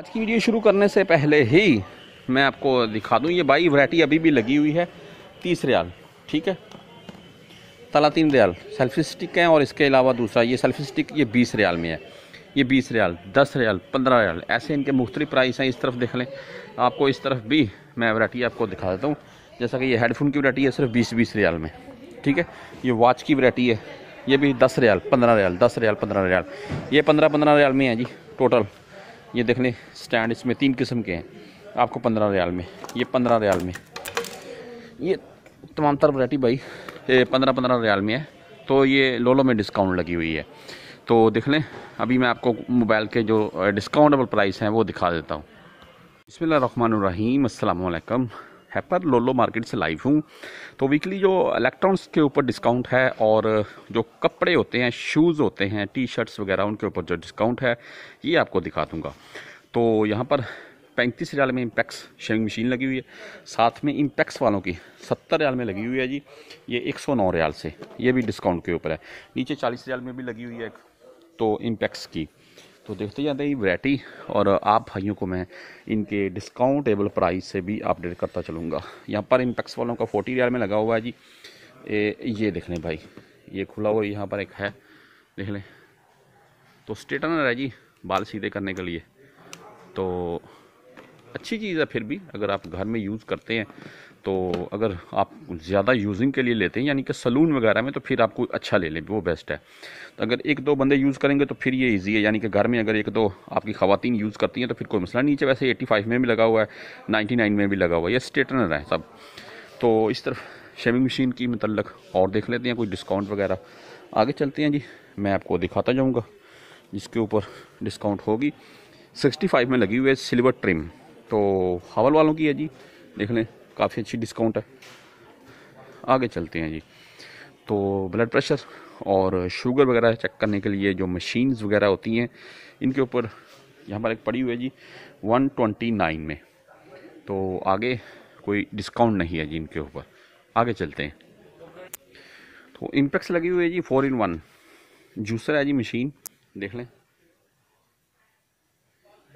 आज की वीडियो शुरू करने से पहले ही मैं आपको दिखा दूँ ये बाई वरायटी अभी भी लगी हुई है तीस रियाल ठीक है तला तीन रियाल सेल्फी स्टिक हैं और इसके अलावा दूसरा ये सेल्फी स्टिक ये बीस रियाल में है ये बीस रियाल दस रियाल पंद्रह रियाल ऐसे इनके मुख्तलि प्राइस हैं इस तरफ देख लें आपको इस तरफ भी मैं वरायटी आपको दिखा देता हूँ जैसा कि ये हेडफोन की वरायटी है सिर्फ बीस बीस रियाल में ठीक है ये वॉच की वरायटी है ये भी दस रियाल पंद्रह रियाल दस रियाल पंद्रह रियाल ये पंद्रह पंद्रह रियाल में है जी टोटल ये देख लें स्टैंड इसमें तीन किस्म के हैं आपको पंद्रह रियाल में ये पंद्रह रियाल में ये तमाम तर वरायटी भाई पंद्रह पंद्रह रियाल में है तो ये लोलो में डिस्काउंट लगी हुई है तो देख लें अभी मैं आपको मोबाइल के जो डिस्काउंटेबल प्राइस हैं वो दिखा देता हूँ बसमिल रहीम हैपर लोलो मार्केट से लाइव हूँ तो वीकली जो इलेक्ट्रॉनिक्स के ऊपर डिस्काउंट है और जो कपड़े होते हैं शूज़ होते हैं टी शर्ट्स वगैरह उनके ऊपर जो डिस्काउंट है ये आपको दिखा दूँगा तो यहाँ पर पैंतीस हज़ार में इम्पैक्स शेविंग मशीन लगी हुई है साथ में इम्पैक्स वालों की सत्तर रियाल में लगी हुई है जी ये एक सौ नौ रियाल से ये भी डिस्काउंट के ऊपर है नीचे चालीस हज़ार में भी लगी हुई है तो इम्पैक्स की तो देखते जाते ही वैरायटी और आप भाइयों को मैं इनके डिस्काउंटेबल प्राइस से भी अपडेट करता चलूँगा यहाँ पर इम्पैक्स वालों का फोर्टी रियाल में लगा हुआ है जी ए, ये देख लें भाई ये खुला हुआ यहाँ पर एक है देख लें तो स्टेटनर है जी बाल सीधे करने के लिए तो अच्छी चीज़ है फिर भी अगर आप घर में यूज़ करते हैं तो अगर आप ज़्यादा यूजिंग के लिए लेते हैं यानी कि सलून वगैरह में तो फिर आपको अच्छा ले लें वो बेस्ट है तो अगर एक दो बंदे यूज़ करेंगे तो फिर ये इजी है यानी कि घर में अगर एक दो आपकी खातन यूज़ करती हैं तो फिर कोई मसला नीचे वैसे 85 में भी लगा हुआ है 99 में भी लगा हुआ है ये स्ट्रेटनर है सब तो इस तरफ शेविंग मशीन की मतलब और देख लेते हैं कोई डिस्काउंट वगैरह आगे चलते हैं जी मैं आपको दिखाता जाऊँगा जिसके ऊपर डिस्काउंट होगी सिक्सटी में लगी हुई है सिल्वर ट्रिम तो हवल वालों की है जी देख लें काफ़ी अच्छी डिस्काउंट है आगे चलते हैं जी तो ब्लड प्रेशर और शुगर वगैरह चेक करने के लिए जो मशीन्स वगैरह होती हैं इनके ऊपर यहाँ पर एक पड़ी हुई है जी 129 में तो आगे कोई डिस्काउंट नहीं है जी इनके ऊपर आगे चलते हैं तो इम्पेक्स लगी हुई है जी फोर इन वन जूसर है जी मशीन देख लें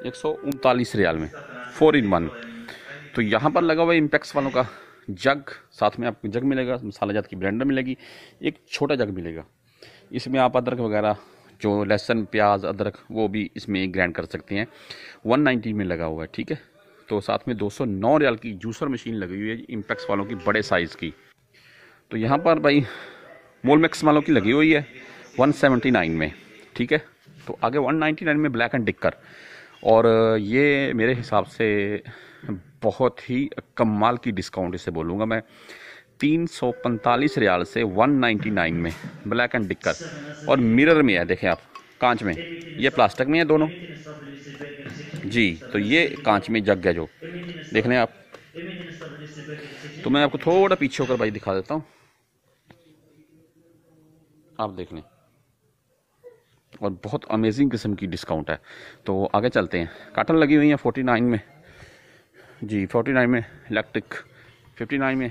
एक सौ उनतालीस रियाल में फोर इन वन तो यहाँ पर लगा हुआ है इम्पैक्स वालों का जग साथ में आपको जग मिलेगा मसाला जात की ब्लेंडर मिलेगी एक छोटा जग मिलेगा इसमें आप अदरक वगैरह जो लहसुन प्याज अदरक वो भी इसमें ग्रैंड कर सकते हैं 190 में लगा हुआ है ठीक है तो साथ में 209 रियाल की जूसर मशीन लगी हुई है इम्पैक्स वालों की बड़े साइज़ की तो यहाँ पर भाई मोल मैक्स वालों की लगी हुई है नाइन में ठीक है तो आगे नाइन में ब्लैक एंड डिक्कर और ये मेरे हिसाब से बहुत ही कमाल की डिस्काउंट इसे बोलूँगा मैं तीन सौ पैंतालीस रियाल से वन नाइन्टी नाइन में ब्लैक एंड डिक्कर और मिरर में है देखें आप कांच में ये प्लास्टिक में है दोनों जी तो ये कांच में जग है जो देख लें आप तो मैं आपको थोड़ा पीछे होकर भाई दिखा देता हूँ आप देख लें और बहुत अमेजिंग किस्म की डिस्काउंट है तो आगे चलते हैं काटन लगी हुई है फोर्टी तो नाइन में जी फोर्टी नाइन में इलेक्ट्रिक फिफ्टी नाइन में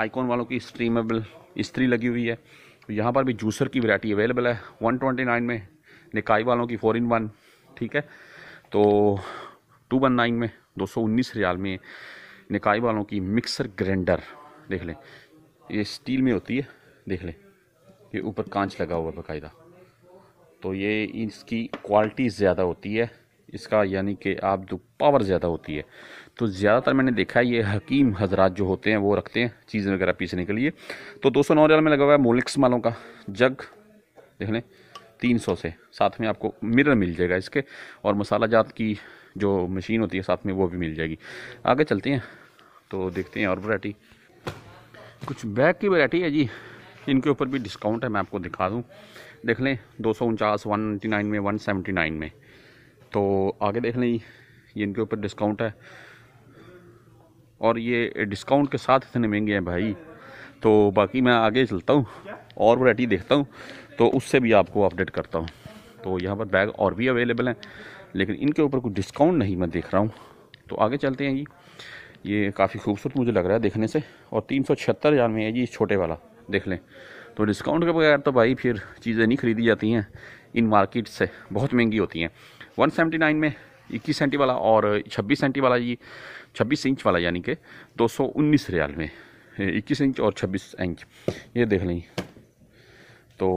आइकॉन वालों की स्ट्रीमेबल स्त्री लगी हुई है यहाँ पर भी जूसर की वैरायटी अवेलेबल है वन ट्वेंटी नाइन में निकाई वालों की फोर इन वन ठीक है तो टू वन नाइन में दो सौ उन्नीस रियाल में निकाई वालों की मिक्सर ग्रैंडर देख लें ये स्टील में होती है देख लें ये ऊपर कांच लगा हुआ बाकायदा तो ये इसकी क्वालिटी ज़्यादा होती है इसका यानी कि आप जो पावर ज़्यादा होती है तो ज़्यादातर मैंने देखा है ये हकीम हजरात जो होते हैं वो रखते हैं चीज़ वगैरह पीसने के लिए तो दो सौ में लगा हुआ है मोलिक्स मालों का जग देख लें तीन सौ से साथ में आपको मिरर मिल जाएगा इसके और मसाला जात की जो मशीन होती है साथ में वो भी मिल जाएगी आगे चलते हैं तो देखते हैं और वरायटी कुछ बैग की वरायटी है जी इनके ऊपर भी डिस्काउंट है मैं आपको दिखा दूँ देख लें दो सौ उनचास वन नाइन्टी नाइन में वन सेवेंटी नाइन में तो आगे देख लें ये इनके ऊपर डिस्काउंट है और ये डिस्काउंट के साथ इतने महंगे हैं भाई तो बाकी मैं आगे चलता हूँ और वैरायटी देखता हूँ तो उससे भी आपको अपडेट करता हूँ तो यहाँ पर बैग और भी अवेलेबल हैं लेकिन इनके ऊपर कोई डिस्काउंट नहीं मैं देख रहा हूँ तो आगे चलते हैं जी ये काफ़ी खूबसूरत मुझे लग रहा है देखने से और तीन सौ छिहत्तर में है जी छोटे वाला देख लें तो डिस्काउंट के बगैर तो भाई फिर चीज़ें नहीं खरीदी जाती हैं इन मार्केट से बहुत महंगी होती हैं वन सेवेंटी नाइन में इक्कीस सेंटी वाला और छब्बीस सेंटी वाला ये छब्बीस इंच वाला यानी कि दो सौ उन्नीस रियाल में इक्कीस इंच और छब्बीस इंच ये देख लें तो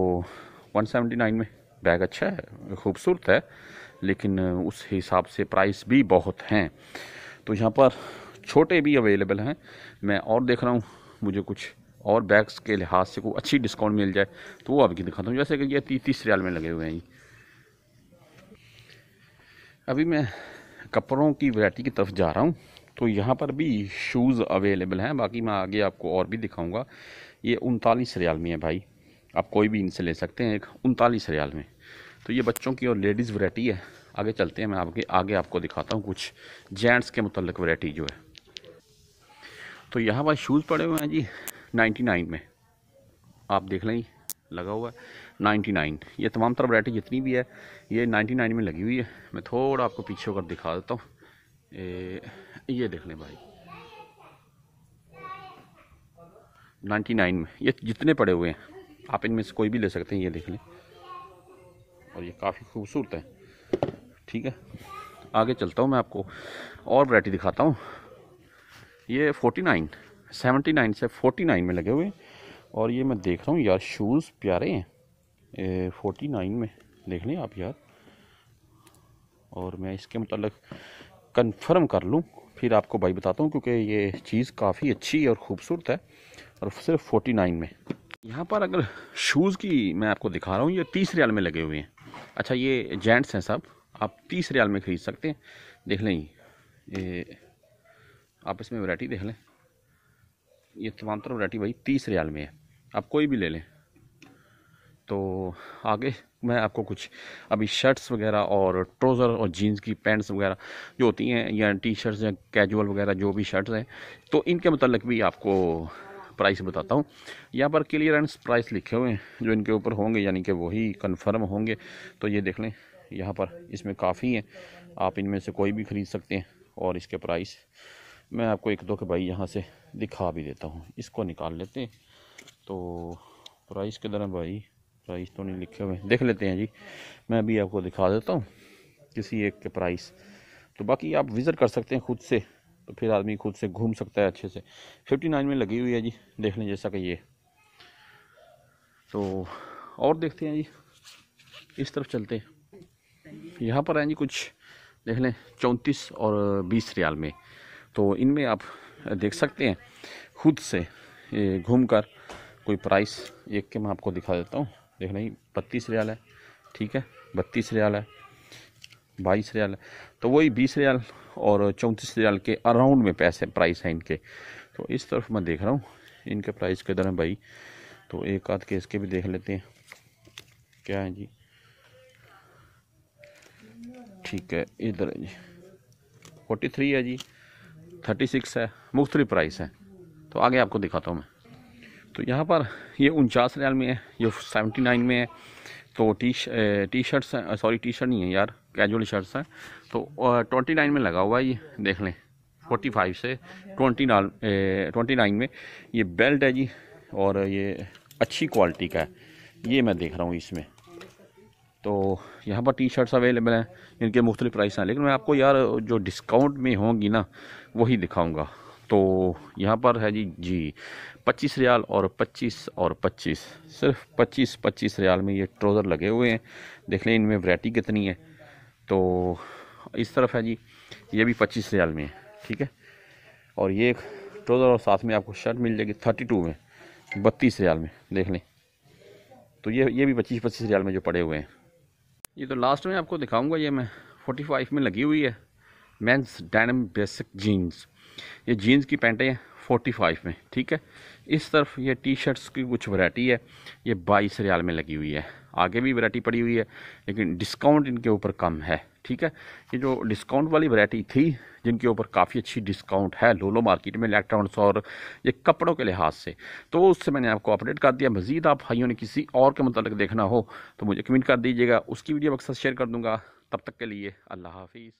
वन सेवेंटी नाइन में बैग अच्छा है खूबसूरत है लेकिन उस हिसाब से प्राइस भी बहुत हैं तो यहाँ पर छोटे भी अवेलेबल हैं मैं और देख रहा हूँ मुझे कुछ और बैग्स के लिहाज से कोई अच्छी डिस्काउंट मिल जाए तो वो आपकी दिखाता हूँ जैसे कि ये तीस तीस रियाल में लगे हुए हैं अभी मैं कपड़ों की वैरायटी की तरफ जा रहा हूँ तो यहाँ पर भी शूज़ अवेलेबल हैं बाकी मैं आगे आपको और भी दिखाऊँगा ये उनतालीस रियाल में है भाई आप कोई भी इनसे ले सकते हैं एक उनतालीस रियाल में तो ये बच्चों की और लेडीज़ वरायटी है आगे चलते हैं मैं आपके आगे आपको दिखाता हूँ कुछ जेंट्स के मतलब वरायटी जो है तो यहाँ पर शूज़ पड़े हुए हैं जी 99 में आप देख लें लगा हुआ है नाइन ये तमाम तरह वरायटी जितनी भी है ये 99 में लगी हुई है मैं थोड़ा आपको पीछे होकर दिखा देता हूँ ये देख लें भाई 99 में ये जितने पड़े हुए हैं आप इनमें से कोई भी ले सकते हैं ये देख लें और ये काफ़ी खूबसूरत है ठीक है आगे चलता हूँ मैं आपको और वरायटी दिखाता हूँ ये नाइन सेवेंटी नाइन से फोर्टी नाइन में लगे हुए हैं और ये मैं देख रहा हूँ यार शूज़ प्यारे हैं फोर्टी नाइन में देख लें आप यार और मैं इसके मतलब कंफर्म कर लूँ फिर आपको भाई बताता हूँ क्योंकि ये चीज़ काफ़ी अच्छी और ख़ूबसूरत है और सिर्फ फोर्टी नाइन में यहाँ पर अगर शूज़ की मैं आपको दिखा रहा हूँ ये तीस रियाल में लगे हुए हैं अच्छा ये जेंट्स हैं सब आप तीस रियाल में ख़रीद सकते हैं देख लें ये आप इसमें वैरायटी देख लें ये तमाम तरफ भाई तीस रियाल में है आप कोई भी ले लें तो आगे मैं आपको कुछ अभी शर्ट्स वगैरह और ट्रोज़र और जीन्स की पैंट्स वगैरह जो होती हैं या टी शर्ट्स या कैजुअल वगैरह जो भी शर्ट्स हैं तो इनके मतलब भी आपको प्राइस बताता हूँ यहाँ पर क्लियरेंस प्राइस लिखे हुए हैं जो इनके ऊपर होंगे यानी कि वही कंफर्म होंगे तो ये देख लें यहाँ पर इसमें काफ़ी हैं आप इनमें से कोई भी ख़रीद सकते हैं और इसके प्राइस मैं आपको एक दो के भाई यहाँ से दिखा भी देता हूँ इसको निकाल लेते हैं तो प्राइस के दर भाई प्राइस तो नहीं लिखे हुए देख लेते हैं जी मैं अभी आपको दिखा देता हूँ किसी एक के प्राइस तो बाकी आप विज़िट कर सकते हैं खुद से तो फिर आदमी खुद से घूम सकता है अच्छे से फिफ्टी नाइन में लगी हुई है जी देख लें जैसा कि ये तो और देखते हैं जी इस तरफ चलते हैं यहाँ पर हैं जी कुछ देख लें चौंतीस और बीस रियाल में तो इनमें आप देख सकते हैं खुद से घूम कर कोई प्राइस एक के मैं आपको दिखा देता हूँ देख रहे बत्तीस रियाल है ठीक है बत्तीस रियाल है बाईस रियाल है तो वही बीस रियाल और चौंतीस रियाल के अराउंड में पैसे प्राइस हैं इनके तो इस तरफ मैं देख रहा हूँ इनके प्राइस किधर हैं भाई तो एक आध के इसके भी देख लेते हैं क्या है जी ठीक है इधर है जी फोर्टी थ्री है जी थर्टी सिक्स है मुख्तलि प्राइस है तो आगे आपको दिखाता हूँ मैं तो यहाँ पर ये उनचास रियाल में है ये सेवेंटी नाइन में है तो टी टी शर्ट्स हैं सॉरी टी शर्ट नहीं है यार कैजुअल शर्ट्स हैं तो ट्वेंटी नाइन में लगा हुआ है ये देख लें फोर्टी फाइव से ट्वेंटी नाल ट्वेंटी नाइन में ये बेल्ट है जी और ये अच्छी क्वालिटी का है ये मैं देख रहा हूँ इसमें तो यहाँ पर टी शर्ट्स अवेलेबल हैं इनके मुख्तलि प्राइस हैं लेकिन मैं आपको यार जो डिस्काउंट में होंगी ना वही दिखाऊँगा तो यहाँ पर है जी जी पच्चीस रियाल और पच्चीस और पच्चीस सिर्फ पच्चीस पच्चीस रियाल में ये ट्रोज़र लगे हुए हैं देख लें इनमें वैरायटी कितनी है तो इस तरफ है जी ये भी पच्चीस रियाल में है ठीक है और ये ट्रोज़र और साथ में आपको शर्ट मिल जाएगी थर्टी टू में बत्तीस रियाल में देख लें तो ये ये भी पच्चीस पच्चीस रियाल में जो पड़े हुए हैं ये तो लास्ट में आपको दिखाऊंगा ये मैं 45 में लगी हुई है मेंस डैनम बेसिक जीन्स ये जीन्स की पैंटें हैं 45 में ठीक है इस तरफ ये टी शर्ट्स की कुछ वैरायटी है ये बाईस रियाल में लगी हुई है आगे भी वैरायटी पड़ी हुई है लेकिन डिस्काउंट इनके ऊपर कम है ठीक है ये जो डिस्काउंट वाली वैरायटी थी जिनके ऊपर काफ़ी अच्छी डिस्काउंट है लोलो मार्केट में इलेक्ट्रॉनिक्स और ये कपड़ों के लिहाज से तो उससे मैंने आपको अपडेट कर दिया मजीद आप भाइयों ने किसी और के मतलब देखना हो तो मुझे कमेंट कर दीजिएगा उसकी वीडियो अक्सर शेयर कर दूँगा तब तक के लिए अल्लाह हाफिज़